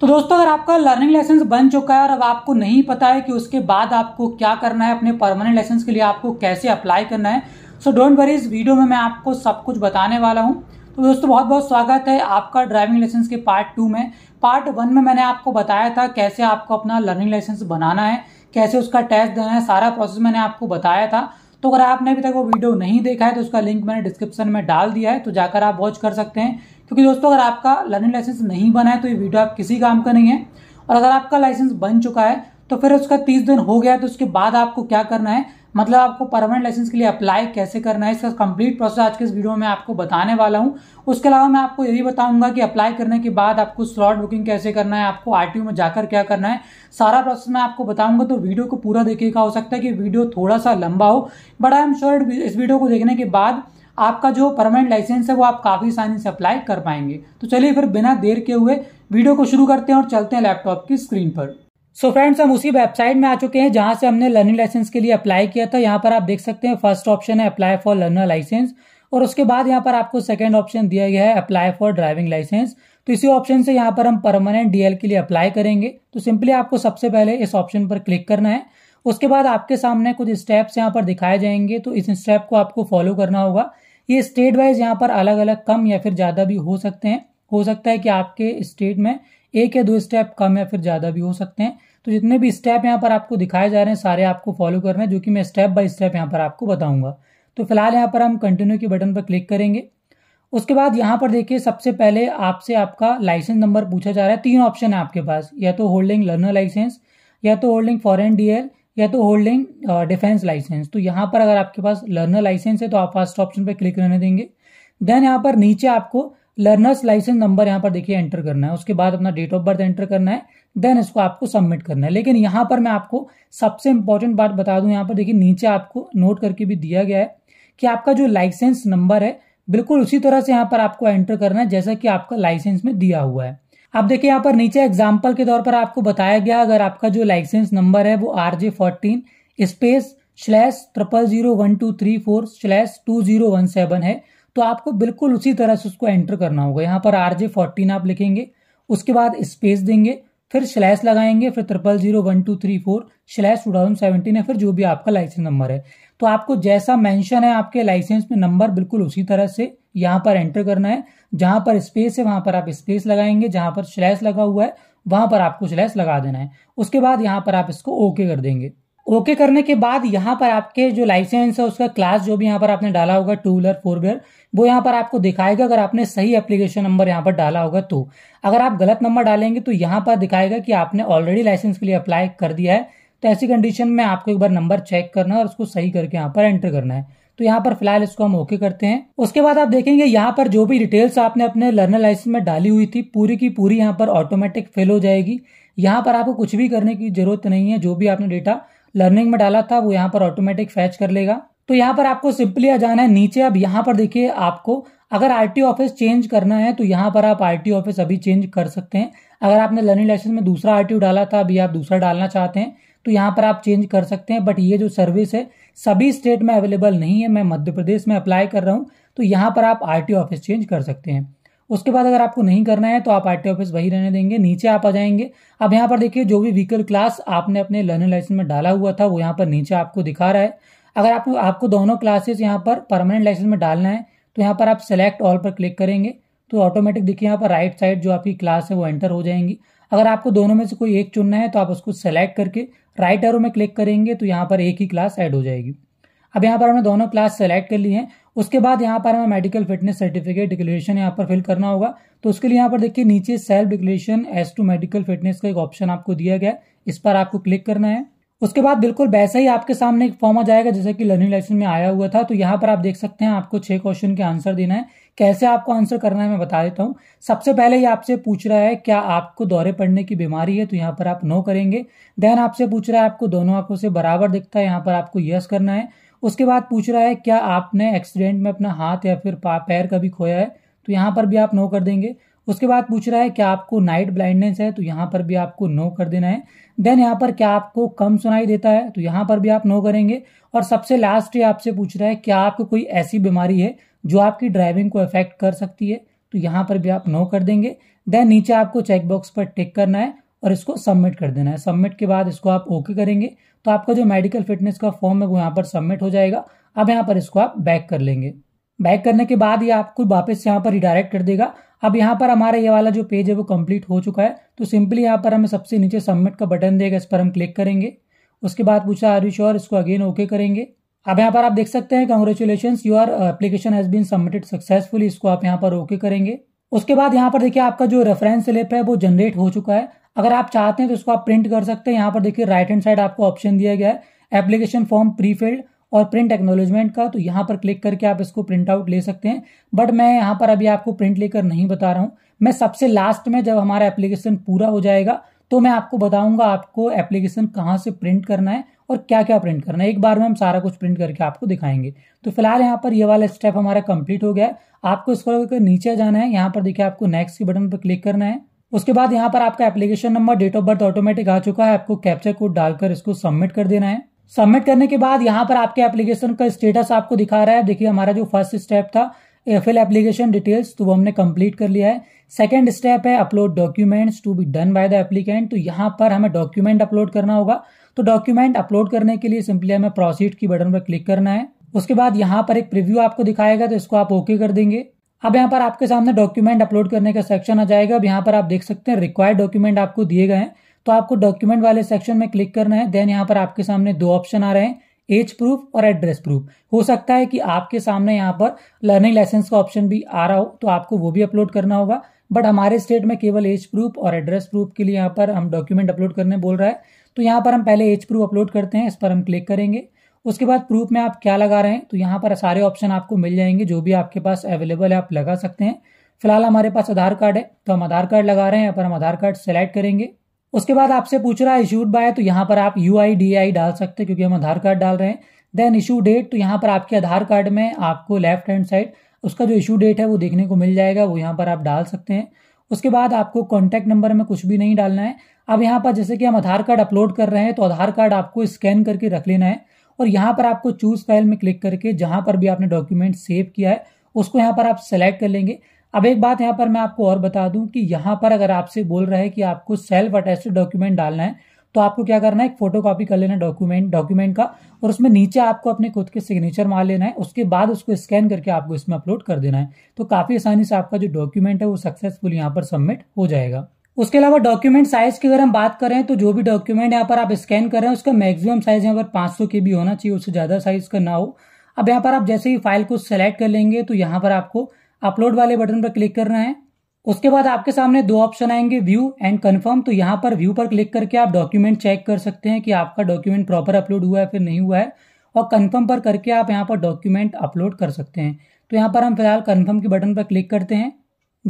तो दोस्तों अगर आपका लर्निंग लाइसेंस बन चुका है और अब आपको नहीं पता है कि उसके बाद आपको क्या करना है अपने परमानेंट लाइसेंस के लिए आपको कैसे अप्लाई करना है सो डोंट वरी इस वीडियो में मैं आपको सब कुछ बताने वाला हूँ तो दोस्तों बहुत बहुत स्वागत है आपका ड्राइविंग लाइसेंस के पार्ट टू में पार्ट वन में मैंने आपको बताया था कैसे आपको अपना लर्निंग लाइसेंस बनाना है कैसे उसका टेस्ट देना है सारा प्रोसेस मैंने आपको बताया था तो अगर आपने अभी तक वो वीडियो नहीं देखा है तो उसका लिंक मैंने डिस्क्रिप्शन में डाल दिया है तो जाकर आप वॉच कर सकते हैं क्योंकि दोस्तों अगर आपका लर्निंग लाइसेंस नहीं बना है तो ये वीडियो आप किसी काम का नहीं है और अगर आपका लाइसेंस बन चुका है तो फिर उसका तीस दिन हो गया तो उसके बाद आपको क्या करना है मतलब आपको परमानेंट लाइसेंस के लिए अप्लाई कैसे करना है इसका कंप्लीट प्रोसेस आज के इस वीडियो में आपको बताने वाला हूँ उसके अलावा मैं आपको ये भी बताऊंगा कि अप्लाई करने के बाद आपको स्लॉट बुकिंग कैसे करना है आपको आरटीओ में जाकर क्या करना है सारा प्रोसेस मैं आपको बताऊंगा तो वीडियो को पूरा देखिएगा हो सकता है कि वीडियो थोड़ा सा लंबा हो बट आई एम श्योर इस वीडियो को देखने के बाद आपका जो परमानेंट लाइसेंस है वो आप काफ़ी आसानी से अप्लाई कर पाएंगे तो चलिए फिर बिना देर के हुए वीडियो को शुरू करते हैं और चलते हैं लैपटॉप की स्क्रीन पर सो so फ्रेंड्स हम उसी वेबसाइट में आ चुके हैं जहां से हमने लर्निंग लाइसेंस के लिए अप्लाई किया था यहाँ पर आप देख सकते हैं फर्स्ट ऑप्शन है अप्लाई फॉर लर्नर लाइसेंस और उसके बाद यहाँ पर आपको सेकेंड ऑप्शन दिया गया है अप्लाई फॉर ड्राइविंग लाइसेंस तो इसी ऑप्शन से यहाँ पर हम परमानेंट डीएल के लिए अप्लाई करेंगे तो सिंपली आपको सबसे पहले इस ऑप्शन पर क्लिक करना है उसके बाद आपके सामने कुछ स्टेप्स यहाँ पर दिखाए जाएंगे तो इस स्टेप को आपको फॉलो करना होगा ये स्टेट वाइज यहाँ पर अलग अलग कम या फिर ज़्यादा भी हो सकते हैं हो सकता है कि आपके स्टेट में एक या दो स्टेप कम या फिर ज़्यादा भी हो सकते हैं तो जितने भी स्टेप यहाँ पर आपको दिखाए जा रहे हैं सारे आपको फॉलो कर रहे हैं जो कि मैं स्टेप बाय स्टेप यहाँ पर आपको बताऊंगा तो फिलहाल यहाँ पर हम कंटिन्यू के बटन पर क्लिक करेंगे उसके बाद यहाँ पर देखिए सबसे पहले आपसे आपका लाइसेंस नंबर पूछा जा रहा है तीन ऑप्शन है आपके पास या तो होल्डिंग लर्नर लाइसेंस या तो होल्डिंग फॉरन डीएल या तो होल्डिंग डिफेंस लाइसेंस तो यहाँ पर अगर आपके पास लर्नर लाइसेंस है तो आप फर्स्ट ऑप्शन पर क्लिक करने देंगे देन यहाँ पर नीचे आपको लर्नर्स लाइसेंस नंबर यहाँ पर देखिए एंटर करना है उसके बाद अपना डेट ऑफ बर्थ एंटर करना है देन इसको आपको सबमिट करना है लेकिन यहाँ पर मैं आपको सबसे इंपॉर्टेंट बात बता दूँ यहाँ पर देखिए नीचे आपको नोट करके भी दिया गया है कि आपका जो लाइसेंस नंबर है बिल्कुल उसी तरह से यहाँ पर आपको एंटर करना है जैसा कि आपका लाइसेंस में दिया हुआ है आप देखिए यहाँ पर नीचे एग्जाम्पल के तौर पर आपको बताया गया अगर आपका जो लाइसेंस नंबर है वो R J fourteen space slash triple zero one two three four slash two zero one seven है तो आपको बिल्कुल उसी तरह से उसको एंटर करना होगा यहाँ पर आर जे फोर्टीन आप लिखेंगे उसके बाद स्पेस देंगे फिर स्लैश लगाएंगे फिर triple zero one two three four slash two thousand seventeen है फिर जो भी आपका लाइसेंस नंबर है तो आपको जैसा मेंशन है आपके लाइसेंस में नंबर बिल्कुल उसी तरह से यहां पर एंटर करना है जहां पर स्पेस है वहां पर आप स्पेस लगाएंगे जहां पर स्लैश लगा हुआ है वहां पर आपको स्लैश लगा देना है उसके बाद यहाँ पर आप इसको ओके कर देंगे ओके करने के बाद यहाँ पर आपके जो लाइसेंस है उसका क्लास जो भी यहाँ पर आपने डाला होगा टू व्हीलर फोर व्हीलर वो यहाँ पर आपको दिखाएगा अगर आपने सही एप्लीकेशन नंबर यहाँ पर डाला होगा तो अगर आप गलत नंबर डालेंगे तो यहाँ पर दिखाएगा कि आपने ऑलरेडी लाइसेंस के लिए अप्लाई कर दिया है तो ऐसी कंडीशन में आपको एक बार नंबर चेक करना है और उसको सही करके यहाँ पर एंटर करना है तो यहाँ पर फिलहाल इसको हम ओके करते हैं उसके बाद आप देखेंगे यहाँ पर जो भी डिटेल्स आपने अपने लर्नर लाइसेंस में डाली हुई थी पूरी की पूरी यहाँ पर ऑटोमेटिक फिल हो जाएगी यहाँ पर आपको कुछ भी करने की जरूरत नहीं है जो भी आपने डेटा लर्निंग में डाला था वो यहाँ पर ऑटोमेटिक फैच कर लेगा तो यहाँ पर आपको सिंपली आ जाना है नीचे अब यहाँ पर देखिए आपको अगर आरटीओ ऑफिस चेंज करना है तो यहाँ पर आप आरटीओ ऑफिस अभी चेंज कर सकते हैं अगर आपने लर्निंग लाइसेंस में दूसरा आरटीओ डाला था अभी आप दूसरा डालना चाहते हैं तो यहाँ पर आप चेंज कर सकते हैं बट ये जो सर्विस है सभी स्टेट में अवेलेबल नहीं है मैं मध्य प्रदेश में अप्लाई कर रहा हूँ तो यहाँ पर आप आर ऑफिस चेंज कर सकते हैं उसके बाद अगर आपको नहीं करना है तो आप आर ऑफिस वही रहने देंगे नीचे आप आ जाएंगे अब यहाँ पर देखिए जो भी व्हीकल क्लास आपने अपने लर्निंग लाइसेंस में डाला हुआ था वो यहाँ पर नीचे आपको दिखा रहा है अगर आपको आपको दोनों क्लासेस यहाँ पर परमानेंट लाइसेंस में डालना है तो यहाँ पर आप सेलेक्ट ऑल पर क्लिक करेंगे तो ऑटोमेटिक देखिए यहाँ पर राइट साइड जो आपकी क्लास है वो एंटर हो जाएंगी अगर आपको दोनों में से कोई एक चुनना है तो आप उसको सेलेक्ट करके राइट एरो में क्लिक करेंगे तो यहाँ पर एक ही क्लास ऐड हो जाएगी अब यहाँ पर हमने दोनों क्लास सेलेक्ट कर ली है उसके बाद यहाँ पर हमें मेडिकल फिटनेस सर्टिफिकेट डिक्लेरेशन यहाँ पर फिल करना होगा तो उसके लिए यहाँ पर देखिए नीचे self declaration as to medical fitness का एक ऑप्शन आपको दिया गया है इस पर आपको क्लिक करना है उसके बाद बिल्कुल वैसा ही आपके सामने एक फॉर्म आ जाएगा जैसे कि लर्निंग लाइसेंस में आया हुआ था तो यहाँ पर आप देख सकते हैं आपको छह क्वेश्चन के आंसर देना है कैसे आपको आंसर करना है मैं बता देता हूँ सबसे पहले ये आपसे पूछ रहा है क्या आपको दौरे पड़ने की बीमारी है तो यहाँ पर आप नो करेंगे देन आपसे पूछ रहा है आपको दोनों आंखों से बराबर दिखता है यहाँ पर आपको यस करना है उसके बाद पूछ रहा है क्या आपने एक्सीडेंट में अपना हाथ या फिर पैर कभी खोया है तो यहाँ पर भी आप नो कर देंगे उसके बाद पूछ रहा है क्या आपको नाइट ब्लाइंडनेस है तो यहाँ पर भी आपको नो कर देना है देन यहाँ पर क्या आपको कम सुनाई देता है तो यहाँ पर भी आप नो करेंगे और सबसे लास्ट ये आपसे पूछ रहा है क्या आपको कोई ऐसी बीमारी है जो आपकी ड्राइविंग को अफेक्ट कर सकती है तो यहाँ पर भी आप नो कर देंगे देन नीचे आपको चेकबॉक्स पर टिक करना है और इसको सबमिट कर देना है सबमिट के बाद इसको आप ओके करेंगे तो आपका जो मेडिकल फिटनेस का फॉर्म है वो यहाँ पर सबमिट हो जाएगा अब यहाँ पर इसको आप बैक कर लेंगे बैक करने के बाद ये आपको वापस यहाँ पर रिडायरेक्ट कर देगा अब यहाँ पर हमारा ये वाला जो पेज है वो कंप्लीट हो चुका है तो सिंपली यहाँ पर हमें सबसे नीचे सबमिट का बटन देगा इस पर हम क्लिक करेंगे उसके बाद पूछा आर यू श्योर इसको अगेन ओके करेंगे अब यहाँ पर आप देख सकते हैं congratulation your application has been submitted successfully इसको आप यहाँ पर ओके करेंगे उसके बाद यहाँ पर देखिए आपका जो रेफरेंस स्लिप है वो जनरेट हो चुका है अगर आप चाहते हैं तो इसको आप प्रिंट कर सकते हैं यहाँ पर देखिए राइट हैंड साइड आपको ऑप्शन दिया गया है एप्लीकेशन फॉर्म प्रीफिल्ड और प्रिंट एक्नोलेजमेंट का तो यहाँ पर क्लिक करके आप इसको प्रिंट आउट ले सकते हैं बट मैं यहाँ पर अभी आपको प्रिंट लेकर नहीं बता रहा हूँ मैं सबसे लास्ट में जब हमारा एप्लीकेशन पूरा हो जाएगा तो मैं आपको बताऊंगा आपको एप्लीकेशन कहाँ से प्रिंट करना है और क्या क्या प्रिंट करना है एक बार में हम सारा कुछ प्रिंट करके आपको दिखाएंगे तो फिलहाल यहाँ पर ये वाला स्टेप हमारा कंप्लीट हो गया है आपको इसको नीचे जाना है यहाँ पर देखिए आपको नेक्स्ट के बटन पर क्लिक करना है उसके बाद यहाँ पर आपका application number date of birth automatic आ चुका है आपको कैप्चर कोड डालकर इसको सबमिट कर देना है सबमिट करने के बाद यहाँ पर आपके एप्लीकेशन का स्टेटस आपको दिखा रहा है देखिए हमारा जो फर्स्ट स्टेप था एफ एल एप्लीकेशन डिटेल्स तो वो हमने कंप्लीट कर लिया है सेकेंड स्टेप है upload documents to be done by the applicant तो यहाँ पर हमें डॉक्यूमेंट अपलोड करना होगा तो डॉक्यूमेंट अपलोड करने के लिए सिंपली हमें प्रोसीड की बटन पर क्लिक करना है उसके बाद यहाँ पर एक प्रिव्यू आपको दिखाएगा तो इसको आप ओके कर देंगे अब यहाँ पर आपके सामने डॉक्यूमेंट अपलोड करने का सेक्शन आ जाएगा अब यहाँ पर आप देख सकते हैं रिक्वायर्ड डॉक्यूमेंट आपको दिए गए हैं तो आपको डॉक्यूमेंट वाले सेक्शन में क्लिक करना है देन यहाँ पर आपके सामने दो ऑप्शन आ रहे हैं एज प्रूफ और एड्रेस प्रूफ हो सकता है कि आपके सामने यहाँ पर लर्निंग लाइसेंस का ऑप्शन भी आ रहा हो तो आपको वो भी अपलोड करना होगा बट हमारे स्टेट में केवल एज प्रूफ और एड्रेस प्रूफ के लिए यहाँ पर हम डॉक्यूमेंट अपलोड करने बोल रहा है तो यहाँ पर हम पहले एज प्रूफ अपलोड करते हैं इस पर हम क्लिक करेंगे उसके बाद प्रूफ में आप क्या लगा रहे हैं तो यहाँ पर सारे ऑप्शन आपको मिल जाएंगे जो भी आपके पास अवेलेबल है आप लगा सकते हैं फिलहाल हमारे पास आधार कार्ड है तो हम आधार कार्ड लगा रहे हैं यहाँ पर हम आधार कार्ड सेलेक्ट करेंगे उसके बाद आपसे पूछ रहा है इशूड बाय तो यहाँ पर आप यू आई डी आई डाल सकते हैं क्योंकि हम आधार कार्ड डाल रहे हैं देन इशू डेट तो यहाँ पर आपके आधार कार्ड में आपको लेफ्ट हैंड साइड उसका जो इशू डेट है वो देखने को मिल जाएगा वो यहाँ पर आप डाल सकते हैं उसके बाद आपको कॉन्टैक्ट नंबर में कुछ भी नहीं डालना है अब यहाँ पर जैसे कि हम आधार कार्ड अपलोड कर रहे हैं तो आधार कार्ड आपको स्कैन करके रख लेना है और यहाँ पर आपको चूज फाइल में क्लिक करके जहाँ पर भी आपने डॉक्यूमेंट सेव किया है उसको यहाँ पर आप सेलेक्ट कर लेंगे अब एक बात यहाँ पर मैं आपको और बता दूं कि यहाँ पर अगर आपसे बोल रहे हैं कि आपको सेल्फ अटेस्टेड डॉक्यूमेंट डालना है तो आपको क्या करना है एक फोटो कॉपी कर लेना डॉक्यूमेंट डॉक्यूमेंट का और उसमें नीचे आपको अपने खुद के सिग्नेचर मार लेना है उसके बाद उसको स्कैन करके आपको इसमें अपलोड कर देना है तो काफ़ी आसानी से आपका जो डॉक्यूमेंट है वो सक्सेसफुल यहाँ पर सबमिट हो जाएगा उसके अलावा डॉक्यूमेंट साइज की अगर हम बात करें तो जो भी डॉक्यूमेंट यहाँ पर आप स्कैन कर रहे हैं उसका मैक्सिमम साइज यहाँ पर सौ के भी होना चाहिए उससे ज़्यादा साइज का ना हो अब यहाँ पर आप जैसे ही फाइल को सेलेक्ट कर लेंगे तो यहाँ पर आपको अपलोड वाले बटन पर क्लिक करना है उसके बाद आपके सामने दो ऑप्शन आएंगे व्यू एंड कंफर्म तो यहाँ पर व्यू पर क्लिक करके आप डॉक्यूमेंट चेक कर सकते हैं कि आपका डॉक्यूमेंट प्रॉपर अपलोड हुआ है फिर नहीं हुआ है और कंफर्म पर करके आप यहाँ पर डॉक्यूमेंट अपलोड कर सकते हैं तो यहाँ पर हम फिलहाल कन्फर्म के बटन पर क्लिक करते हैं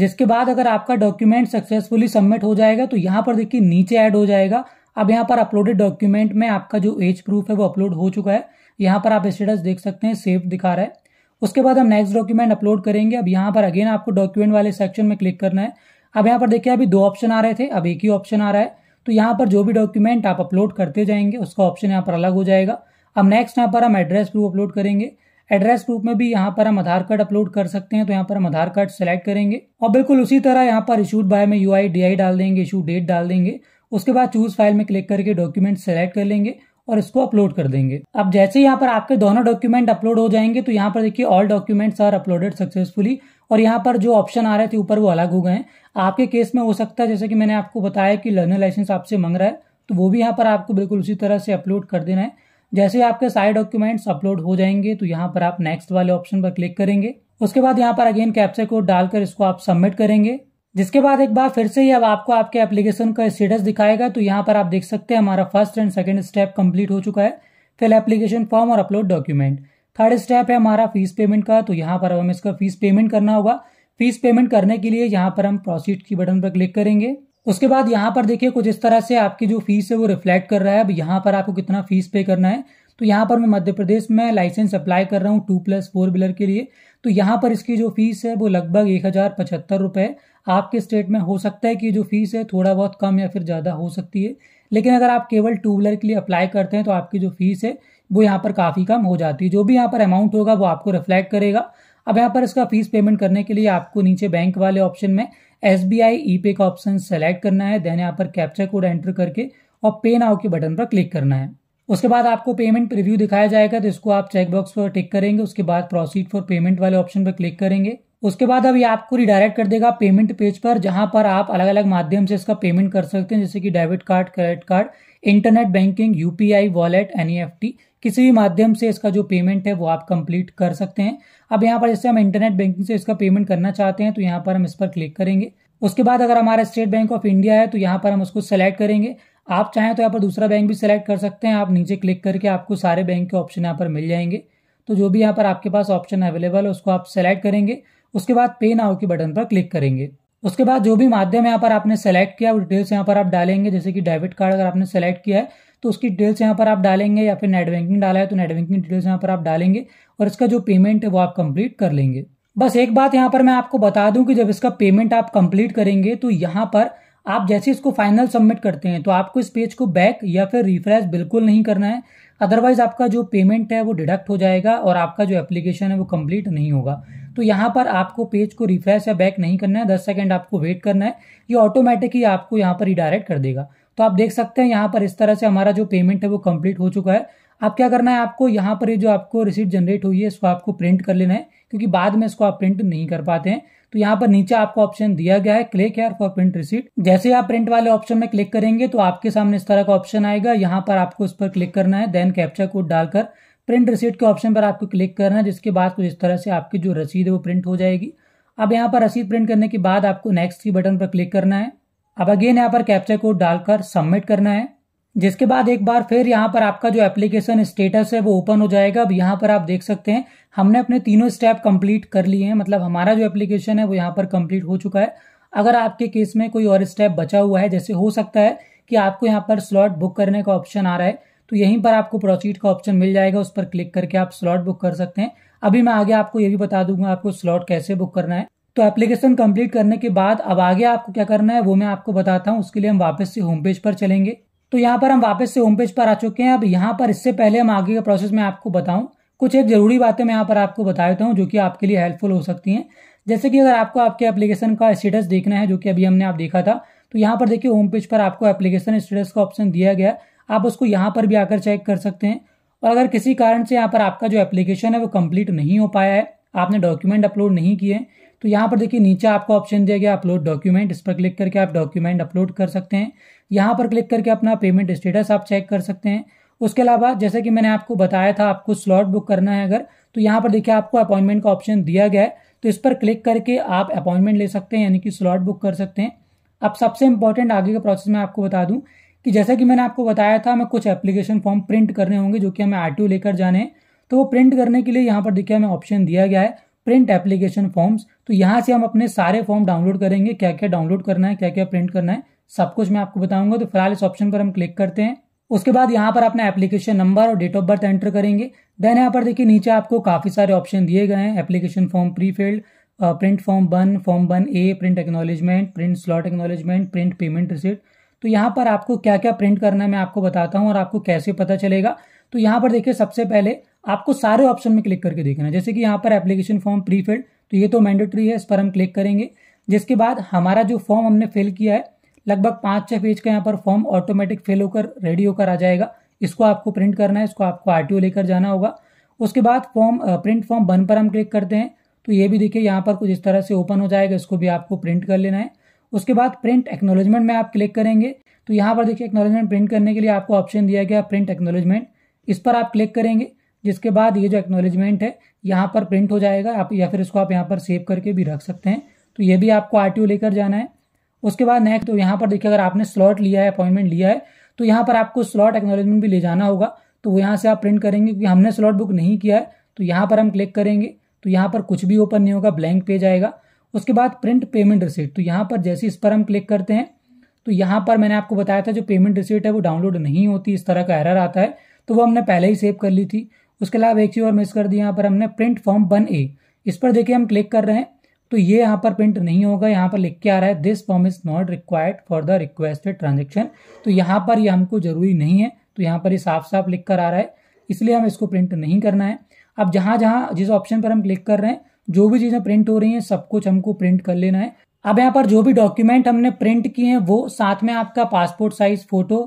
जिसके बाद अगर आपका डॉक्यूमेंट सक्सेसफुली सबमिट हो जाएगा तो यहाँ पर देखिए नीचे ऐड हो जाएगा अब यहाँ पर अपलोडेड डॉक्यूमेंट में आपका जो एज प्रूफ है वो अपलोड हो चुका है यहाँ पर आप स्टेटस देख सकते हैं सेफ दिखा रहा है उसके बाद हम नेक्स्ट डॉक्यूमेंट अपलोड करेंगे अब यहाँ पर अगेन आपको डॉक्यूमेंट वाले सेक्शन में क्लिक करना है अब यहाँ पर देखिए अभी दो ऑप्शन आ रहे थे अब एक ही ऑप्शन आ रहा है तो यहाँ पर जो भी डॉक्यूमेंट आप अपलोड करते जाएंगे उसका ऑप्शन यहाँ पर अलग हो जाएगा अब नेक्स्ट यहाँ पर हम एड्रेस प्रूफ अपलोड करेंगे एड्रेस प्रूफ में भी यहाँ पर हम आधार कार्ड अपलोड कर सकते हैं तो यहाँ पर हम आधार कार्ड सेलेक्ट करेंगे और बिल्कुल उसी तरह यहाँ पर इशूड बाय में यू आई डाल देंगे इशू डेट डाल देंगे उसके बाद चूज फाइल में क्लिक करके डॉक्यूमेंट सेलेक्ट कर लेंगे और इसको अपलोड कर देंगे अब जैसे यहाँ पर आपके दोनों डॉक्यूमेंट अपलोड हो जाएंगे तो यहाँ पर देखिए all documents are uploaded successfully और यहाँ पर जो ऑप्शन आ रहे थे ऊपर वो अलग हो गए हैं आपके केस में हो सकता है जैसे कि मैंने आपको बताया कि लर्नर लाइसेंस आपसे मांग रहा है तो वो भी यहाँ पर आपको बिल्कुल उसी तरह से अपलोड कर देना है जैसे आपके सारे डॉक्यूमेंट्स अपलोड हो जाएंगे तो यहाँ पर आप नेक्स्ट वाले ऑप्शन पर क्लिक करेंगे उसके बाद यहाँ पर अगेन कैप्चा कोड डालकर इसको आप सबमिट करेंगे जिसके बाद एक बार फिर से ही अब आपको आपके एप्लीकेशन का स्टेटस दिखाएगा तो यहाँ पर आप देख सकते हैं हमारा first and second step complete हो चुका है फिल एप्लीकेशन फॉर्म और अपलोड डॉक्यूमेंट थर्ड स्टेप है हमारा फीस पेमेंट का तो यहाँ पर हमें इसका फीस पेमेंट करना होगा फीस पेमेंट करने के लिए यहाँ पर हम प्रोसीड की बटन पर क्लिक करेंगे उसके बाद यहाँ पर देखिए कुछ इस तरह से आपकी जो फीस है वो रिफ्लेक्ट कर रहा है अब यहाँ पर आपको कितना फीस पे करना है तो यहाँ पर मैं मध्य प्रदेश में लाइसेंस अप्लाई कर रहा हूँ टू प्लस फोर व्हीलर के लिए तो यहाँ पर इसकी जो फीस है वो लगभग एक हज़ार पचहत्तर रुपये आपके स्टेट में हो सकता है कि जो फीस है थोड़ा बहुत कम या फिर ज़्यादा हो सकती है लेकिन अगर आप केवल टू व्हीलर के लिए अप्लाई करते हैं तो आपकी जो फीस है वो यहाँ पर काफ़ी कम हो जाती है जो भी यहाँ पर अमाउंट होगा वो आपको रिफ्लेक्ट करेगा अब यहाँ पर इसका फीस पेमेंट करने के लिए आपको नीचे बैंक वाले ऑप्शन में एस बी आई ई पे का ऑप्शन सेलेक्ट करना है देन यहाँ पर कैप्चर कोड एंटर करके और पे नाउ के बटन पर क्लिक करना है उसके बाद आपको पेमेंट प्रिव्यू दिखाया जाएगा तो इसको आप चेकबॉक्स पर टिक करेंगे उसके बाद प्रोसीड फॉर पेमेंट वाले ऑप्शन पर क्लिक करेंगे उसके बाद अब ये आपको रिडायरेक्ट कर देगा पेमेंट पेज पर जहां पर आप अलग अलग माध्यम से इसका पेमेंट कर सकते हैं जैसे कि debit card credit card internet banking UPI wallet NEFT किसी भी माध्यम से इसका जो पेमेंट है वो आप कंप्लीट कर सकते हैं अब यहाँ पर जैसे हम इंटरनेट बैंकिंग से इसका पेमेंट करना चाहते हैं तो यहाँ पर हम इस पर क्लिक करेंगे उसके बाद अगर हमारा स्टेट बैंक ऑफ इंडिया है तो यहाँ पर हम उसको सेलेक्ट करेंगे आप चाहें तो यहाँ पर दूसरा बैंक भी सिलेक्ट कर सकते हैं आप नीचे क्लिक करके आपको सारे बैंक के ऑप्शन यहाँ पर मिल जाएंगे तो जो भी यहाँ पर आपके पास ऑप्शन अवेलेबल है उसको आप सेलेक्ट करेंगे उसके बाद पे नाउ के बटन पर क्लिक करेंगे उसके बाद जो भी माध्यम यहाँ पर आपने सेलेक्ट किया वो डिटेल्स यहाँ पर आप डालेंगे जैसे कि डेबिट कार्ड अगर आपने सेलेक्ट किया है तो उसकी डिटेल्स यहाँ पर आप डालेंगे या फिर नेट बैंकिंग डाला है तो नेट बैंकिंग डिटेल्स यहाँ पर आप डालेंगे और इसका जो पेमेंट है वो आप कंप्लीट कर लेंगे बस एक बात यहाँ पर मैं आपको बता दूं कि जब इसका पेमेंट आप कंप्लीट करेंगे तो यहाँ पर आप जैसे इसको फाइनल सबमिट करते हैं तो आपको इस पेज को बैक या फिर रिफ्रेश बिल्कुल नहीं करना है अदरवाइज आपका जो पेमेंट है वो डिडक्ट हो जाएगा और आपका जो एप्लीकेशन है वो कंप्लीट नहीं होगा तो यहाँ पर आपको पेज को रिफ्रेश या बैक नहीं करना है दस सेकेंड आपको वेट करना है ये ऑटोमेटिक ही आपको यहाँ पर रिडायरेक्ट कर देगा तो आप देख सकते हैं यहाँ पर इस तरह से हमारा जो पेमेंट है वो कम्प्लीट हो चुका है आप क्या करना है आपको यहाँ पर ये जो आपको रिसिप्ट जनरेट हुई है इसको आपको प्रिंट कर लेना है क्योंकि बाद में इसको आप प्रिंट नहीं कर पाते हैं तो यहाँ पर नीचे आपको ऑप्शन दिया गया है क्लिक है फॉर प्रिंट रिसिप्ट जैसे आप प्रिंट वाले ऑप्शन में क्लिक करेंगे तो आपके सामने इस तरह का ऑप्शन आएगा यहाँ पर आपको इस पर क्लिक करना है देन कैप्चर कोड डालकर प्रिंट रसीद के ऑप्शन पर आपको क्लिक करना है जिसके बाद कुछ इस तरह से आपकी जो रसीद है वो प्रिंट हो जाएगी अब यहाँ पर रसीद प्रिंट करने के बाद आपको नेक्स्ट की बटन पर क्लिक करना है अब अगेन यहाँ पर कैप्चर कोड डालकर सबमिट करना है जिसके बाद एक बार फिर यहाँ पर आपका जो एप्लीकेशन स्टेटस है वो ओपन हो जाएगा अब यहाँ पर आप देख सकते हैं हमने अपने तीनों स्टेप कंप्लीट कर लिए हैं मतलब हमारा जो एप्लीकेशन है वो यहाँ पर कंप्लीट हो चुका है अगर आपके केस में कोई और स्टेप बचा हुआ है जैसे हो सकता है कि आपको यहाँ पर स्लॉट बुक करने का ऑप्शन आ रहा है तो यहीं पर आपको प्रोसीड का ऑप्शन मिल जाएगा उस पर क्लिक करके आप स्लॉट बुक कर सकते हैं अभी मैं आगे आपको ये भी बता दूंगा आपको स्लॉट कैसे बुक करना है तो एप्लीकेशन कंप्लीट करने के बाद अब आगे आपको क्या करना है वो मैं आपको बताता हूँ उसके लिए हम वापस से होम पेज पर चलेंगे तो यहाँ पर हम वापस से होम पेज पर आ चुके हैं अब यहाँ पर इससे पहले हम आगे का प्रोसेस मैं आपको बताऊँ कुछ एक जरूरी बातें मैं यहाँ पर आपको बता देता हूँ जो कि आपके लिए हेल्पफुल हो सकती हैं जैसे कि अगर आपको आपके एप्लीकेशन का स्टेटस देखना है जो कि अभी हमने आप देखा था तो यहाँ पर देखिए होम पेज पर आपको एप्लीकेशन स्टेटस का ऑप्शन दिया गया आप उसको यहाँ पर भी आकर चेक कर सकते हैं और अगर किसी कारण से यहाँ पर आपका जो एप्लीकेशन है वो कंप्लीट नहीं हो पाया है आपने डॉक्यूमेंट अपलोड नहीं किए तो यहाँ पर देखिए नीचे आपको ऑप्शन दिया गया अपलोड डॉक्यूमेंट इस पर क्लिक करके आप डॉक्यूमेंट अपलोड कर सकते हैं यहाँ पर क्लिक करके अपना पेमेंट स्टेटस आप चेक कर सकते हैं उसके अलावा जैसे कि मैंने आपको बताया था आपको स्लॉट बुक करना है अगर तो यहाँ पर देखिए आपको अपॉइंटमेंट का ऑप्शन दिया गया है तो इस पर क्लिक करके आप अपॉइंटमेंट ले सकते हैं यानी कि स्लॉट बुक कर सकते हैं अब सबसे इंपॉर्टेंट आगे का प्रोसेस मैं आपको बता दूं कि जैसा कि मैंने आपको बताया था हमें कुछ एप्लीकेशन फॉर्म प्रिंट करने होंगे जो कि हमें आर लेकर जाने तो वो प्रिंट करने के लिए यहाँ पर देखिए हमें ऑप्शन दिया गया है प्रिंट एप्लीकेशन फॉर्म्स तो यहाँ से हम अपने सारे फॉर्म डाउनलोड करेंगे क्या क्या डाउनलोड करना है क्या क्या प्रिंट करना है सब कुछ मैं आपको बताऊंगा तो फिलहाल इस ऑप्शन पर हम क्लिक करते हैं उसके बाद यहाँ पर अपना एप्लीकेशन नंबर और डेट ऑफ बर्थ एंटर करेंगे देन यहाँ पर देखिए नीचे आपको काफ़ी सारे ऑप्शन दिए गए हैं application form prefilled print form one form one A print acknowledgement print slot acknowledgement print payment receipt तो यहाँ पर आपको क्या क्या प्रिंट करना है मैं आपको बताता हूँ और आपको कैसे पता चलेगा तो यहाँ पर देखिए सबसे पहले आपको सारे ऑप्शन में क्लिक करके देखना है जैसे कि यहाँ पर एप्लीकेशन फॉर्म प्री फिल्ड तो ये तो मैंडेटरी है इस पर हम क्लिक करेंगे जिसके बाद हमारा जो फॉर्म हमने फिल किया है लगभग पाँच छः पेज का यहाँ पर फॉर्म ऑटोमेटिक फिल होकर रेडी होकर आ जाएगा इसको आपको प्रिंट करना है इसको आपको आर लेकर जाना होगा उसके बाद फॉर्म प्रिंट फॉर्म वन पर हम क्लिक करते हैं तो ये भी देखिए यहाँ पर कुछ इस तरह से ओपन हो जाएगा इसको भी आपको प्रिंट कर लेना है उसके बाद प्रिंट एक्नोलॉजमेंट में आप क्लिक करेंगे तो यहाँ पर देखिए एक्नोलॉजमेंट प्रिंट करने के लिए आपको ऑप्शन दिया गया प्रिंट एक्नोलॉजमेंट इस पर आप क्लिक करेंगे जिसके बाद ये जो एक्नोलॉजमेंट है यहाँ पर प्रिंट हो जाएगा आप या फिर इसको आप यहाँ पर सेव करके भी रख सकते हैं तो ये भी आपको आर लेकर जाना है उसके बाद नेक्स्ट तो यहाँ पर देखिए अगर आपने स्लॉट लिया है अपॉइंटमेंट लिया है तो यहाँ पर आपको स्लॉट एक्नोलॉजमेंट भी ले जाना होगा तो यहाँ से आप प्रिंट करेंगे क्योंकि हमने स्लॉट बुक नहीं किया है तो यहाँ पर हम क्लिक करेंगे तो यहाँ पर कुछ भी ओपन नहीं होगा ब्लैंक पेज आएगा उसके बाद प्रिंट पेमेंट रिसीट तो यहाँ पर जैसे इस पर हम क्लिक करते हैं तो यहाँ पर मैंने आपको बताया था जो पेमेंट रिसीट है वो डाउनलोड नहीं होती इस तरह का एरर आता है तो वो हमने पहले ही सेव कर ली थी उसके अलावा एक चीज़ और मिस कर दी यहाँ पर हमने प्रिंट फॉर्म वन ए इस पर देखिए हम क्लिक कर रहे हैं तो ये यहाँ पर प्रिंट नहीं होगा यहाँ पर लिख के आ रहा है this form is not required for the requested transaction तो यहाँ पर ये यह हमको जरूरी नहीं है तो यहाँ पर ये यह साफ साफ लिख कर आ रहा है इसलिए हम इसको प्रिंट नहीं करना है अब जहाँ जहाँ जिस ऑप्शन पर हम क्लिक कर रहे हैं जो भी चीज़ें प्रिंट हो रही हैं सब कुछ हमको प्रिंट कर लेना है अब यहाँ पर जो भी डॉक्यूमेंट हमने प्रिंट किए हैं वो साथ में आपका passport size photo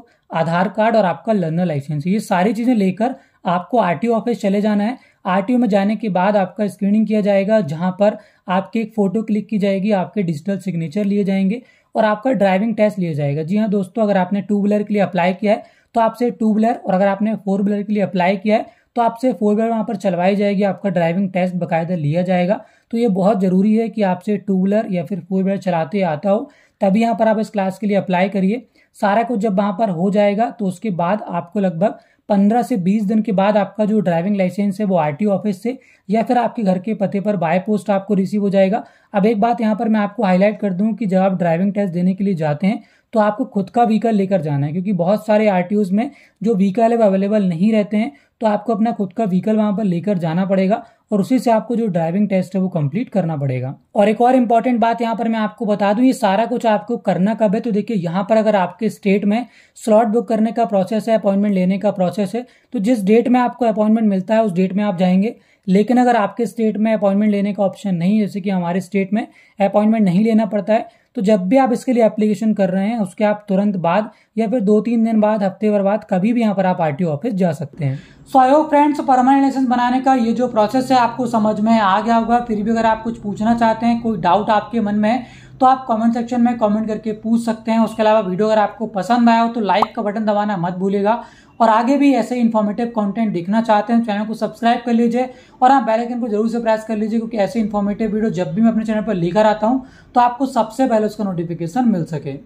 Aadhaar card और आपका लर्नर लाइसेंस ये सारी चीज़ें लेकर आपको आरटीओ ऑफिस चले जाना है आरटीओ में जाने के बाद आपका स्क्रीनिंग किया जाएगा जहां पर आपकी एक फोटो क्लिक की जाएगी आपके डिजिटल सिग्नेचर लिए जाएंगे और आपका ड्राइविंग टेस्ट लिया जाएगा जी हाँ दोस्तों अगर आपने टू व्हीलर के लिए अप्लाई किया है तो आपसे टू व्हीलर और अगर आपने फोर व्हीलर के लिए अप्लाई किया है तो आपसे फोर व्हीलर वहाँ पर चलवाई जाएगी आपका ड्राइविंग टेस्ट बकायदा लिया जाएगा तो ये बहुत ज़रूरी है कि आपसे टू व्हीलर या फिर फोर व्हीलर चलाते आता हो तभी यहाँ पर आप इस क्लास के लिए अप्लाई करिए सारा कुछ जब वहाँ पर हो जाएगा तो उसके बाद आपको लगभग पंद्रह से बीस दिन के बाद आपका जो ड्राइविंग लाइसेंस है वो आरटीओ ऑफिस से या फिर आपके घर के पते पर बाय पोस्ट आपको रिसीव हो जाएगा अब एक बात यहाँ पर मैं आपको हाईलाइट कर दूँ कि जब आप ड्राइविंग टेस्ट देने के लिए जाते हैं तो आपको खुद का व्हीकल लेकर जाना है क्योंकि बहुत सारे आर में जो व्हीकल है वो अवेलेबल नहीं रहते हैं तो आपको अपना खुद का व्हीकल वहां पर लेकर जाना पड़ेगा और उसी से आपको जो ड्राइविंग टेस्ट है वो कंप्लीट करना पड़ेगा और एक और इम्पोर्टेंट बात यहाँ पर मैं आपको बता दूं ये सारा कुछ आपको करना कब है तो देखिए यहाँ पर अगर आपके स्टेट में स्लॉट बुक करने का प्रोसेस है अपॉइंटमेंट लेने का प्रोसेस है तो जिस डेट में आपको अपॉइंटमेंट मिलता है उस डेट में आप जाएंगे लेकिन अगर आपके स्टेट में अपॉइंटमेंट लेने का ऑप्शन नहीं जैसे कि हमारे स्टेट में अपॉइंटमेंट नहीं लेना पड़ता है तो जब भी आप इसके लिए एप्लीकेशन कर रहे हैं उसके आप तुरंत बाद या फिर दो तीन दिन बाद हफ्ते भर बाद कभी भी यहाँ पर आप आर ऑफिस जा सकते हैं so I hope friends permanent license बनाने का ये जो प्रोसेस है आपको समझ में आ गया होगा फिर भी अगर आप कुछ पूछना चाहते हैं कोई डाउट आपके मन में है तो आप कमेंट सेक्शन में कमेंट करके पूछ सकते हैं उसके अलावा वीडियो अगर आपको पसंद आया हो तो लाइक का बटन दबाना मत भूलेगा और आगे भी ऐसे इन्फॉर्मेटिव कंटेंट देखना चाहते हैं चैनल तो को सब्सक्राइब कर लीजिए और आप बेल आइकन को जरूर से प्रेस कर लीजिए क्योंकि ऐसे इन्फॉर्मेटिव वीडियो जब भी मैं अपने चैनल पर लेकर आता हूँ तो आपको सबसे पहले उसका नोटिफिकेशन मिल सके